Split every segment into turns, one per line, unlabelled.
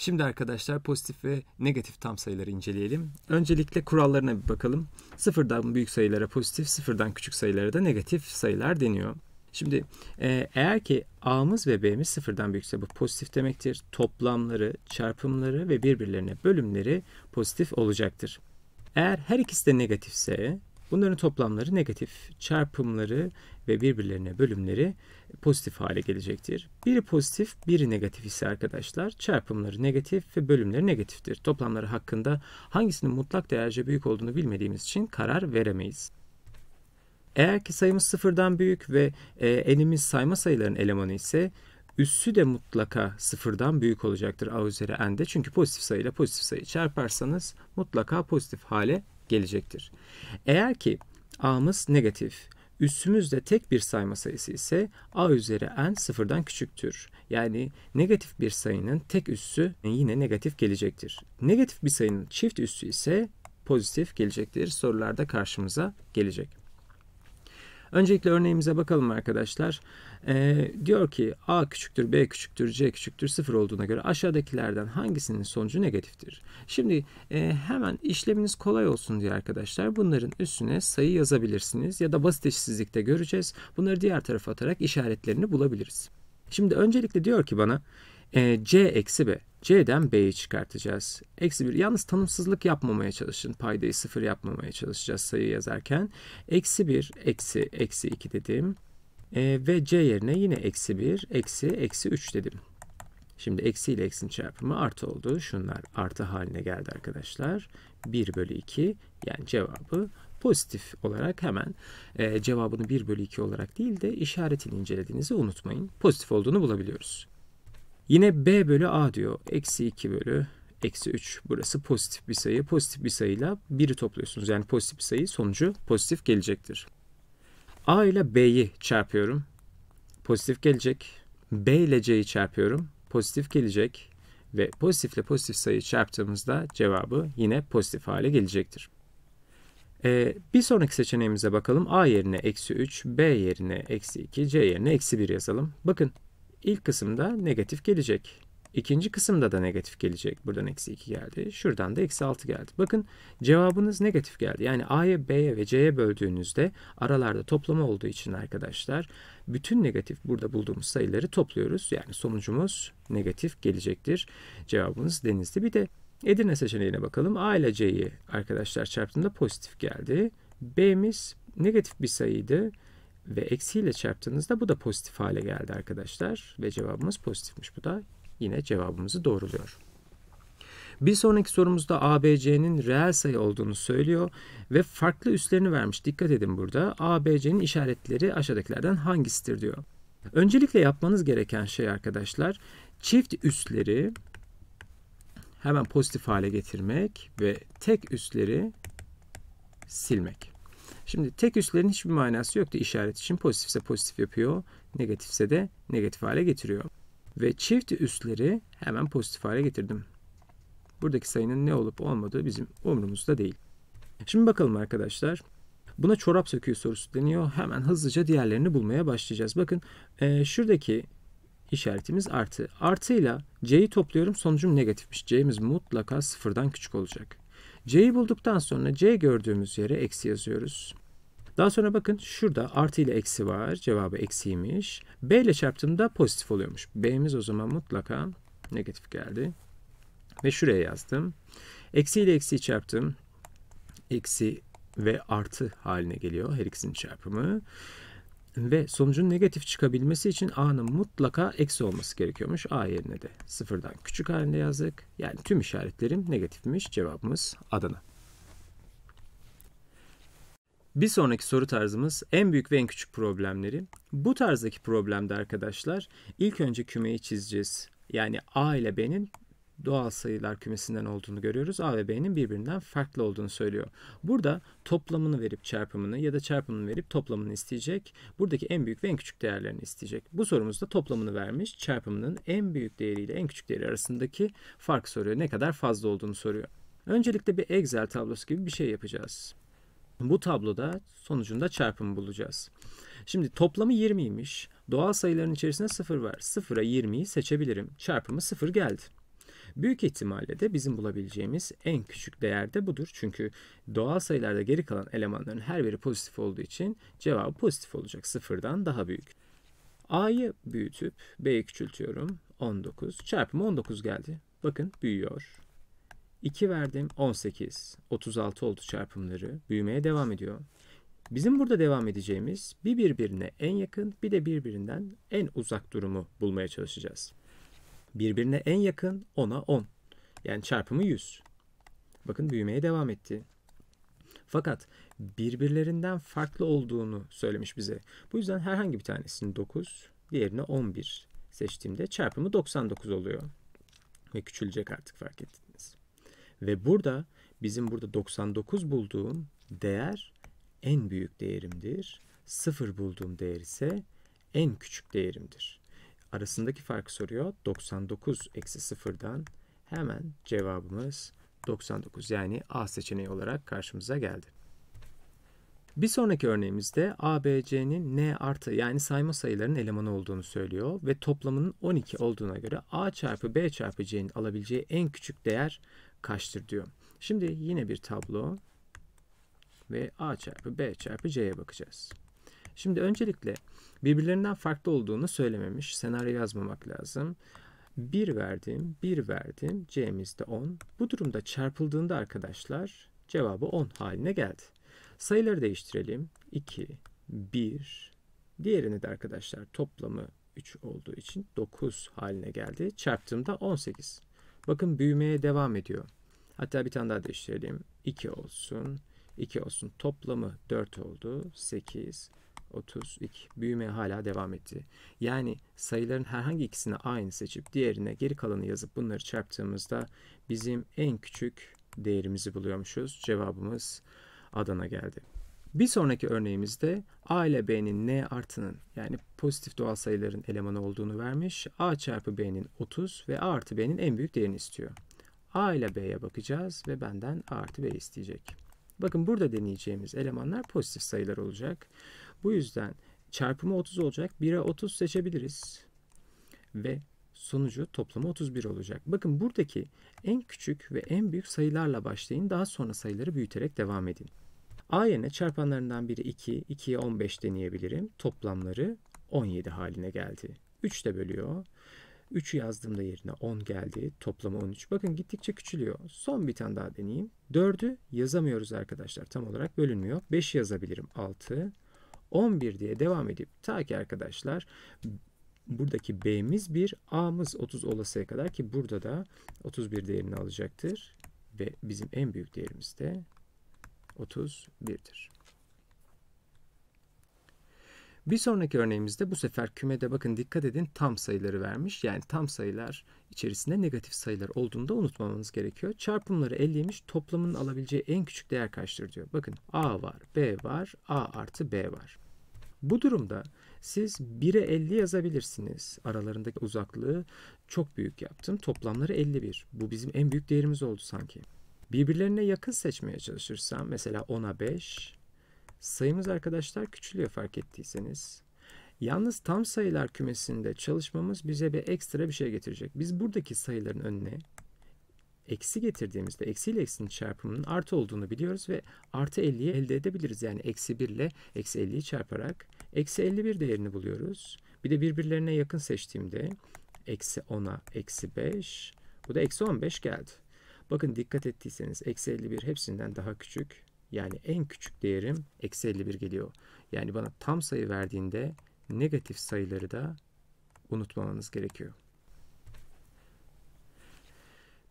Şimdi arkadaşlar pozitif ve negatif tam sayıları inceleyelim. Öncelikle kurallarına bir bakalım. Sıfırdan büyük sayılara pozitif, sıfırdan küçük sayılara da negatif sayılar deniyor. Şimdi e, eğer ki a'mız ve b'miz sıfırdan büyükse bu pozitif demektir. Toplamları, çarpımları ve birbirlerine bölümleri pozitif olacaktır. Eğer her ikisi de negatifse Bunların toplamları negatif, çarpımları ve birbirlerine bölümleri pozitif hale gelecektir. Biri pozitif, biri negatif ise arkadaşlar çarpımları negatif ve bölümleri negatiftir. Toplamları hakkında hangisinin mutlak değerce büyük olduğunu bilmediğimiz için karar veremeyiz. Eğer ki sayımız sıfırdan büyük ve e, enimiz sayma sayıların elemanı ise üssü de mutlaka sıfırdan büyük olacaktır a üzeri n'de. Çünkü pozitif sayıyla pozitif sayı çarparsanız mutlaka pozitif hale gelecektir. Eğer ki a'mız negatif, üssümüzde tek bir sayma sayısı ise a üzeri n sıfırdan küçüktür. Yani negatif bir sayının tek üssü yine negatif gelecektir. Negatif bir sayının çift üssü ise pozitif gelecektir. Sorularda karşımıza gelecek. Öncelikle örneğimize bakalım arkadaşlar. Ee, diyor ki A küçüktür, B küçüktür, C küçüktür, sıfır olduğuna göre aşağıdakilerden hangisinin sonucu negatiftir? Şimdi e, hemen işleminiz kolay olsun diye arkadaşlar bunların üstüne sayı yazabilirsiniz ya da basit eşitsizlikte göreceğiz. Bunları diğer tarafa atarak işaretlerini bulabiliriz. Şimdi öncelikle diyor ki bana e, C eksi B. C'den B'yi çıkartacağız. Eksi 1. Yalnız tanımsızlık yapmamaya çalışın. Paydayı sıfır yapmamaya çalışacağız sayı yazarken. Eksi 1, eksi, eksi 2 dedim. E, ve C yerine yine eksi 1, eksi, eksi 3 dedim. Şimdi eksi ile eksin çarpımı artı oldu. Şunlar artı haline geldi arkadaşlar. 1 bölü 2 yani cevabı pozitif olarak hemen e, cevabını 1 bölü 2 olarak değil de işaretini incelediğinizi unutmayın. Pozitif olduğunu bulabiliyoruz. Yine B bölü A diyor. Eksi 2 bölü eksi 3 burası pozitif bir sayı. Pozitif bir sayıyla 1'i topluyorsunuz. Yani pozitif bir sayı sonucu pozitif gelecektir. A ile B'yi çarpıyorum. Pozitif gelecek. B ile C'yi çarpıyorum. Pozitif gelecek. Ve pozitifle pozitif sayı çarptığımızda cevabı yine pozitif hale gelecektir. Ee, bir sonraki seçeneğimize bakalım. A yerine eksi 3, B yerine eksi 2, C yerine eksi 1 yazalım. Bakın İlk kısımda negatif gelecek. İkinci kısımda da negatif gelecek. Buradan eksi 2 geldi. Şuradan da eksi 6 geldi. Bakın cevabınız negatif geldi. Yani A'ya, B'ye ve C'ye böldüğünüzde aralarda toplama olduğu için arkadaşlar bütün negatif burada bulduğumuz sayıları topluyoruz. Yani sonucumuz negatif gelecektir. Cevabınız denizli. Bir de Edirne seçeneğine bakalım. A ile C'yi arkadaşlar çarptığında pozitif geldi. B'miz negatif bir sayıydı ve eksiyle çarptığınızda bu da pozitif hale geldi arkadaşlar. Ve cevabımız pozitifmiş. Bu da yine cevabımızı doğruluyor. Bir sonraki sorumuzda ABC'nin reel sayı olduğunu söylüyor ve farklı üslerini vermiş. Dikkat edin burada. ABC'nin işaretleri aşağıdakilerden hangisidir diyor. Öncelikle yapmanız gereken şey arkadaşlar çift üsleri hemen pozitif hale getirmek ve tek üsleri silmek. Şimdi tek üslerin hiçbir manası yoktu işaret için. Pozitifse pozitif yapıyor, negatifse de negatif hale getiriyor. Ve çift üsleri hemen pozitif hale getirdim. Buradaki sayının ne olup olmadığı bizim umurumuzda değil. Şimdi bakalım arkadaşlar. Buna çorap söküğü sorusu deniyor. Hemen hızlıca diğerlerini bulmaya başlayacağız. Bakın e, şuradaki işaretimiz artı. Artıyla C'yi topluyorum sonucum negatifmiş. C'miz mutlaka sıfırdan küçük olacak. C'yi bulduktan sonra C gördüğümüz yere eksi yazıyoruz. Daha sonra bakın şurada artı ile eksi var. Cevabı eksiymiş. B ile çarptığımda pozitif oluyormuş. B'miz o zaman mutlaka negatif geldi. Ve şuraya yazdım. Eksi ile eksi çarptım. Eksi ve artı haline geliyor her ikisinin çarpımı. Ve sonucun negatif çıkabilmesi için A'nın mutlaka eksi olması gerekiyormuş. A yerine de sıfırdan küçük halinde yazdık. Yani tüm işaretlerim negatifmiş. Cevabımız Adana. Bir sonraki soru tarzımız en büyük ve en küçük problemleri. Bu tarzdaki problemde arkadaşlar ilk önce kümeyi çizeceğiz. Yani A ile B'nin doğal sayılar kümesinden olduğunu görüyoruz. A ve B'nin birbirinden farklı olduğunu söylüyor. Burada toplamını verip çarpımını ya da çarpımını verip toplamını isteyecek. Buradaki en büyük ve en küçük değerlerini isteyecek. Bu sorumuzda toplamını vermiş. Çarpımının en büyük değeriyle en küçük değeri arasındaki fark soruyor. Ne kadar fazla olduğunu soruyor. Öncelikle bir Excel tablosu gibi bir şey yapacağız. Bu tabloda sonucunda çarpımı bulacağız. Şimdi toplamı 20'ymiş. Doğal sayıların içerisinde 0 var. 0'a 20'yi seçebilirim. Çarpımı 0 geldi. Büyük ihtimalle de bizim bulabileceğimiz en küçük değer de budur. Çünkü doğal sayılarda geri kalan elemanların her biri pozitif olduğu için cevabı pozitif olacak. 0'dan daha büyük. A'yı büyütüp B'yi küçültüyorum. 19. Çarpımı 19 geldi. Bakın büyüyor. 2 verdim 18. 36 oldu çarpımları. Büyümeye devam ediyor. Bizim burada devam edeceğimiz bir birbirine en yakın bir de birbirinden en uzak durumu bulmaya çalışacağız. Birbirine en yakın 10'a 10. Yani çarpımı 100. Bakın büyümeye devam etti. Fakat birbirlerinden farklı olduğunu söylemiş bize. Bu yüzden herhangi bir tanesini 9, diğerine 11 seçtiğimde çarpımı 99 oluyor. Ve küçülecek artık fark ettim. Ve burada bizim burada 99 bulduğum değer en büyük değerimdir. 0 bulduğum değer ise en küçük değerimdir. Arasındaki farkı soruyor. 99 eksi 0'dan hemen cevabımız 99 yani A seçeneği olarak karşımıza geldi. Bir sonraki örneğimizde ABC'nin N artı yani sayma sayılarının elemanı olduğunu söylüyor ve toplamının 12 olduğuna göre A çarpı B çarpı C'nin alabileceği en küçük değer kaçtır diyor. Şimdi yine bir tablo ve A çarpı B çarpı C'ye bakacağız. Şimdi öncelikle birbirlerinden farklı olduğunu söylememiş. Senaryo yazmamak lazım. 1 verdim, 1 verdim. C'miz de 10. Bu durumda çarpıldığında arkadaşlar cevabı 10 haline geldi. Sayıları değiştirelim. 2, 1, diğerini de arkadaşlar toplamı 3 olduğu için 9 haline geldi. Çarptığımda 18. Bakın büyümeye devam ediyor. Hatta bir tane daha değiştirelim. 2 olsun. 2 olsun. Toplamı 4 oldu. 8, 32. Büyümeye hala devam etti. Yani sayıların herhangi ikisini aynı seçip diğerine geri kalanı yazıp bunları çarptığımızda bizim en küçük değerimizi buluyormuşuz. Cevabımız Adana geldi. Bir sonraki örneğimizde A ile B'nin N artının yani pozitif doğal sayıların elemanı olduğunu vermiş. A çarpı B'nin 30 ve A artı B'nin en büyük değerini istiyor. A ile B'ye bakacağız ve benden A artı B isteyecek. Bakın burada deneyeceğimiz elemanlar pozitif sayılar olacak. Bu yüzden çarpımı 30 olacak. 1'e 30 seçebiliriz. Ve sonucu toplamı 31 olacak. Bakın buradaki en küçük ve en büyük sayılarla başlayın. Daha sonra sayıları büyüterek devam edin. A çarpanlarından biri 2, 2'ye 15 deneyebilirim. Toplamları 17 haline geldi. 3 de bölüyor. 3'ü yazdığımda yerine 10 geldi. Toplamı 13. Bakın gittikçe küçülüyor. Son bir tane daha deneyeyim. 4'ü yazamıyoruz arkadaşlar. Tam olarak bölünmüyor. 5 yazabilirim. 6, 11 diye devam edip ta ki arkadaşlar buradaki B'miz 1, A'mız 30 olasıya kadar ki burada da 31 değerini alacaktır. Ve bizim en büyük değerimiz de 31'dir. Bir sonraki örneğimizde bu sefer kümede bakın dikkat edin tam sayıları vermiş. Yani tam sayılar içerisinde negatif sayılar olduğunu da unutmamanız gerekiyor. Çarpımları 50'ymiş toplamının alabileceği en küçük değer kaçtır diyor. Bakın A var, B var, A artı B var. Bu durumda siz 1'e 50 yazabilirsiniz. Aralarındaki uzaklığı çok büyük yaptım. Toplamları 51. Bu bizim en büyük değerimiz oldu sanki. Birbirlerine yakın seçmeye çalışırsam mesela 10'a 5 sayımız arkadaşlar küçülüyor fark ettiyseniz. Yalnız tam sayılar kümesinde çalışmamız bize bir ekstra bir şey getirecek. Biz buradaki sayıların önüne eksi getirdiğimizde eksi ile eksinin çarpımının artı olduğunu biliyoruz ve artı 50'yi elde edebiliriz. Yani eksi 1 ile eksi 50'yi çarparak eksi 51 değerini buluyoruz. Bir de birbirlerine yakın seçtiğimde eksi 10'a eksi 5 bu da eksi 15 geldi. Bakın dikkat ettiyseniz eksi 51 hepsinden daha küçük. Yani en küçük değerim eksi 51 geliyor. Yani bana tam sayı verdiğinde negatif sayıları da unutmamanız gerekiyor.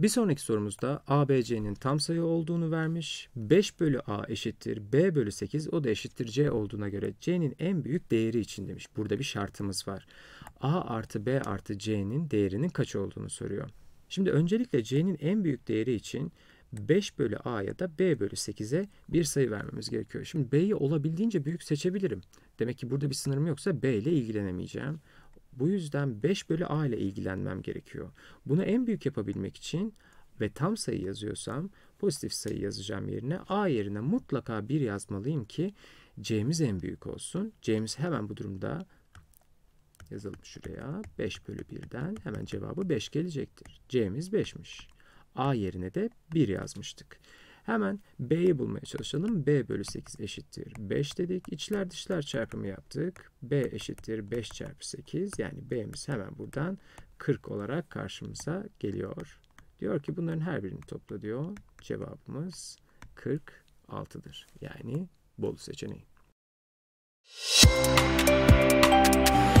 Bir sonraki sorumuzda ABC'nin tam sayı olduğunu vermiş. 5 bölü A eşittir B bölü 8 o da eşittir C olduğuna göre C'nin en büyük değeri için demiş. Burada bir şartımız var. A artı B artı C'nin değerinin kaç olduğunu soruyor. Şimdi öncelikle C'nin en büyük değeri için 5 bölü A ya da B bölü 8'e bir sayı vermemiz gerekiyor. Şimdi B'yi olabildiğince büyük seçebilirim. Demek ki burada bir sınırım yoksa B ile ilgilenemeyeceğim. Bu yüzden 5 bölü a ile ilgilenmem gerekiyor. Bunu en büyük yapabilmek için ve tam sayı yazıyorsam pozitif sayı yazacağım yerine a yerine mutlaka 1 yazmalıyım ki c'miz en büyük olsun. c'miz hemen bu durumda yazalım şuraya. 5 bölü 1'den hemen cevabı 5 gelecektir. c'miz 5'miş. a yerine de 1 yazmıştık. Hemen B'yi bulmaya çalışalım. B bölü 8 eşittir 5 dedik. İçler dışlar çarpımı yaptık. B eşittir 5 çarpı 8. Yani B'miz hemen buradan 40 olarak karşımıza geliyor. Diyor ki bunların her birini topla diyor. Cevabımız 46'dır. Yani Bolu seçeneği. Müzik